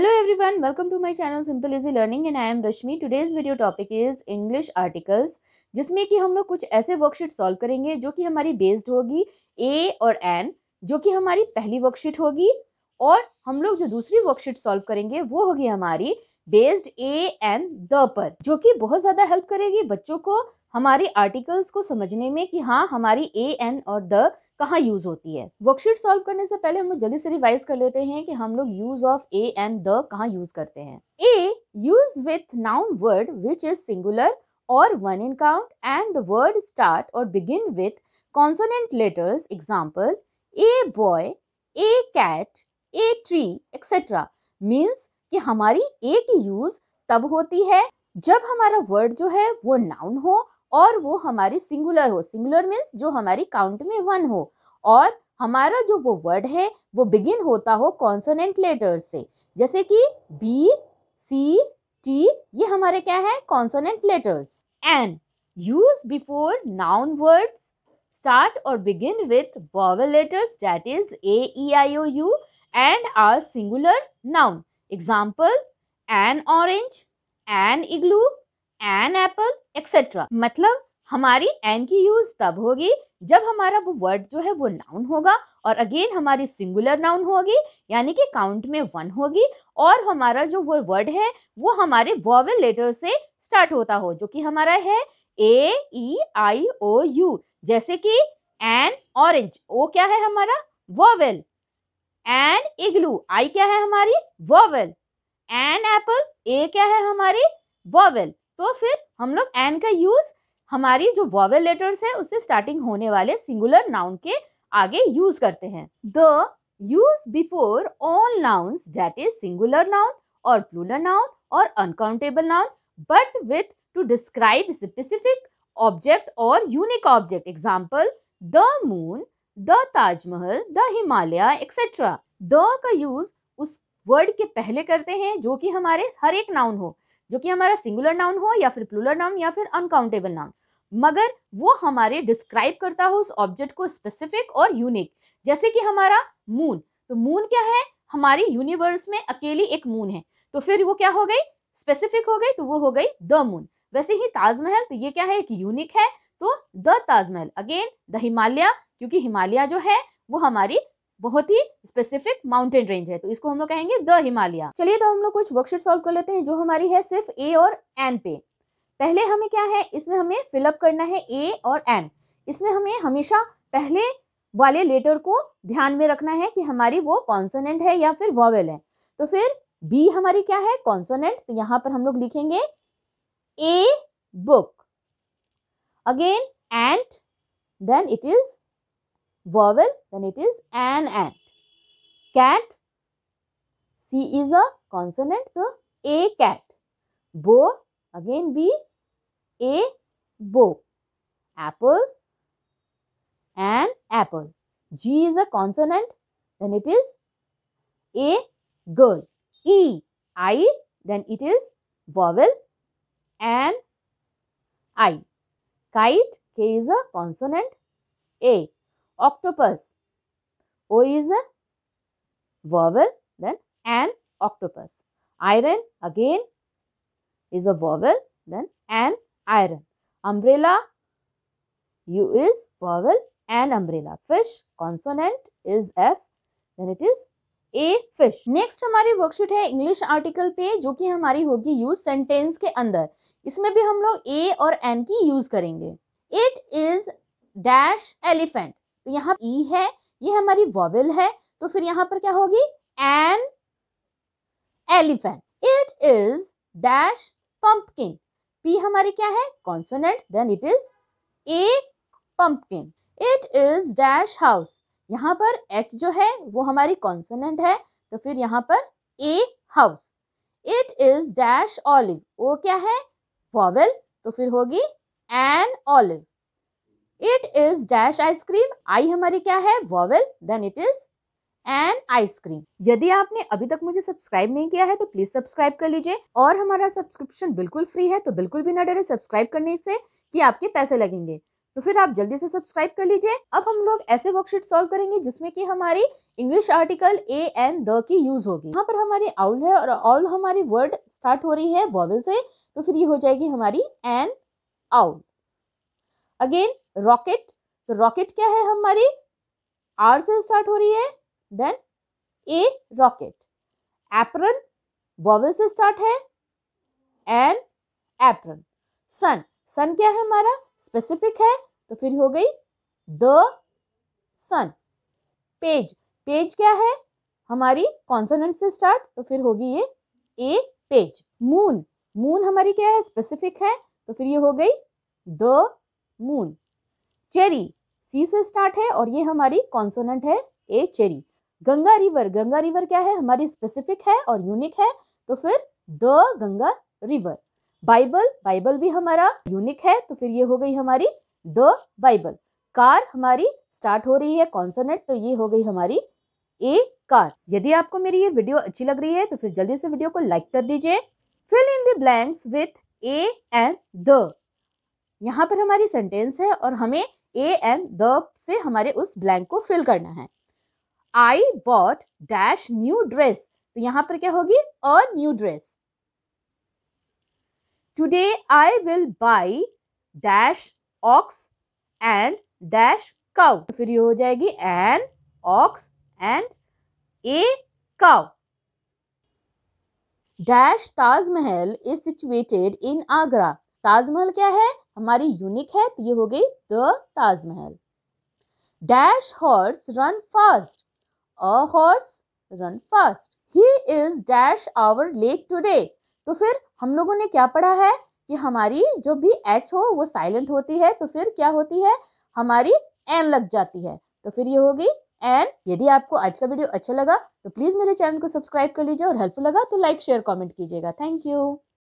Hello everyone, welcome to my channel simple easy learning and I am Rashmi Today's video topic is English articles जिसमें कि हम लोग कुछ ऐसे वर्कशीट सॉल्व करेंगे जो कि हमारी बेस्ड होगी ए और एन जो कि हमारी पहली वर्कशीट होगी और हम लोग जो दूसरी वर्कशीट सॉल्व करेंगे वो होगी हमारी बेस्ड ए एन द पर जो कि बहुत ज़्यादा हेल्प करेगी बच्चों को हमारी आर्टिकल्स को समझने में कि हाँ हमारी ए एन और द कहाँ यूज़ होती है वर्कशीट सॉल्व करने से पहले हम लोग जल्दी से रिवाइज कर लेते हैं कि हम लोग use of a and the कहाँ यूज करते हैं a use with noun word which is singular और one in count and the word start और begin with consonant letters example a boy a cat a tree etcetera means कि हमारी ए की use तब होती है जब हमारा वर्ड जो है वो नाउन हो और वो हमारी सिंगुलर हो सिंगुलर मीन्स जो हमारी काउंट में वन हो और हमारा जो वो वर्ड है वो बिगिन होता हो कॉन्सोनेंट लेटर्स से जैसे कि बी सी टी ये हमारे क्या है consonant letters an use before noun word start और begin with vowel letters that is A E I O U and are singular noun example an orange an igloo an apple etcetera मतलब हमारी N की use तब होगी जब हमारा वो word जो है वो नाउन होगा और अगेन हमारी सिंगुलर नाउन होगी यानी कि काउंट में वन होगी और हमारा जो वो वर्ड है वो हमारे वॉवल लेटर से स्टार्ट होता हो जो कि हमारा है ए ई आई ओ यू जैसे कि एन ऑरेंज ओ क्या है हमारा वॉवेल एन इग्लू आई क्या है हमारी वॉवेल एन एप्पल ए क्या है हमारी वॉवेल तो फिर हम लोग एन का यूज हमारी जो वॉवल लेटर्स है उससे स्टार्टिंग होने वाले सिंगुलर नाउन के आगे यूज करते हैं the use before all nouns that is singular noun और प्लूलर नाउन और uncountable noun but with to describe specific object और unique object example the moon the Taj Mahal the Himalaya etcetera the का use उस word के पहले करते हैं जो कि हमारे हर एक नाउन हो जो कि हमारा सिंगुलर नाउन हो या फिर प्लूलर नाउन या फिर अनकाउंटेबल नाउन मगर वो हमारे डिस्क्राइब करता हो उस ऑब्जेक्ट को स्पेसिफिक और यूनिक जैसे कि हमारा मून तो मून क्या है हमारी यूनिवर्स में अकेली एक मून है तो फिर वो क्या हो गई स्पेसिफिक हो गई तो वो हो गई द मून वैसे ही ताजमहल तो ये क्या है एक यूनिक है तो the Taj Mahal again the Himalaya क्योंकि हिमालय जो है वो हमारी बहुत ही स्पेसिफिक माउंटेन रेंज है तो इसको हम लोग कहेंगे द हिमालय चलिए तो हम लोग कुछ वर्कशीट सॉल्व कर लेते हैं जो हमारी है सिर्फ ए और एन पे पहले हमें क्या है इसमें हमें फिलअप करना है ए और एन इसमें हमें हमेशा पहले वाले लेटर को ध्यान में रखना है कि हमारी वो कॉन्सोनेंट है या फिर वॉवेल है तो फिर बी हमारी क्या है कॉन्सोनेंट तो यहां पर हम लोग लिखेंगे a book again ant then it is vowel then it is an ant cat C is a consonant तो a cat bow again B a bow. Apple, an apple. G is a consonant, then it is a girl. E, I, then it is vowel and I. Kite, K is a consonant, A. Octopus, O is a vowel, then an octopus. Iron, again, is a vowel, then an iron. Umbrella, U is vowel and umbrella. Fish, consonant is F, then it is a fish next हमारी worksheet है English article पे जो कि हमारी होगी use sentence के अंदर इसमें भी हम लोग ए और एन की यूज करेंगे इट इज डैश एलिफेंट तो यहाँ ई e है ये हमारी वॉवेल है तो फिर यहाँ पर क्या होगी an elephant it is dash pumpkin P हमारी क्या है consonant then it is a pumpkin it is dash house यहाँ पर एच जो है वो हमारी कॉन्सोनेंट है तो फिर यहाँ पर a house it is dash olive वो क्या है वॉवल तो फिर होगी an olive it is dash ice cream I हमारी क्या है vowel then it is and ice cream यदि आपने अभी तक मुझे सब्सक्राइब नहीं किया है तो प्लीज सब्सक्राइब कर लीजिए और हमारा सब्सक्रिप्शन बिल्कुल फ्री है तो बिल्कुल भी ना डरे सब्सक्राइब करने से कि आपके पैसे लगेंगे तो फिर आप जल्दी से सब्सक्राइब कर लीजिए अब हम लोग ऐसे वर्कशीट सॉल्व करेंगे जिसमें कि हमारी English article a an the की यूज होगी यहाँ पर हमारी आउल है और आउल हमारी वर्ड स्टार्ट हो रही है वॉवल से तो फिर ये हो जाएगी हमारी एन आउल अगेन रॉकेट तो रॉकेट क्या है हमारी आर से स्टार्ट हो रही है then a rocket apron vowel से स्टार्ट है एन एप्रन सन सन क्या है हमारा स्पेसिफिक है तो फिर हो गई द सन पेज पेज क्या है हमारी कॉन्सोनेंट से स्टार्ट तो फिर होगी ये ए पेज मून मून हमारी क्या है स्पेसिफिक है तो फिर ये हो गई द मून चेरी सी से स्टार्ट है और ये हमारी कॉन्सोनेंट है a cherry Ganga river Ganga river क्या है हमारी स्पेसिफिक है और यूनिक है तो फिर the Ganga river Bible Bible भी हमारा यूनिक है तो फिर ये हो गई हमारी द बाइबल कार हमारी स्टार्ट हो रही है कॉन्सोनेट तो ये हो गई हमारी ए कार यदि आपको मेरी ये वीडियो अच्छी लग रही है तो फिर जल्दी से वीडियो को लाइक कर दीजिए fill in the blanks with a and the यहाँ पर हमारी सेंटेंस है और हमें ए एंड द से हमारे उस ब्लैंक को फिल करना है I bought dash new dress तो यहां पर क्या होगी a new dress today I will buy dash ox and dash cow फिर ये हो जाएगी an ox and a cow dash Taj Mahal is situated in Agra Taj Mahal क्या है हमारी यूनिक है तो ये हो गई the Taj Mahal dash horse run fast a horse run fast he is dash hour late today तो फिर हम लोगों ने क्या पढ़ा है कि हमारी जो भी एच हो वो साइलेंट होती है तो फिर क्या होती है हमारी एन लग जाती है तो फिर ये होगी एन यदि आपको आज का वीडियो अच्छा लगा तो प्लीज़ मेरे चैनल को सब्सक्राइब कर लीजिए और हेल्पफुल लगा तो लाइक शेयर कमेंट कीजिएगा थैंक यू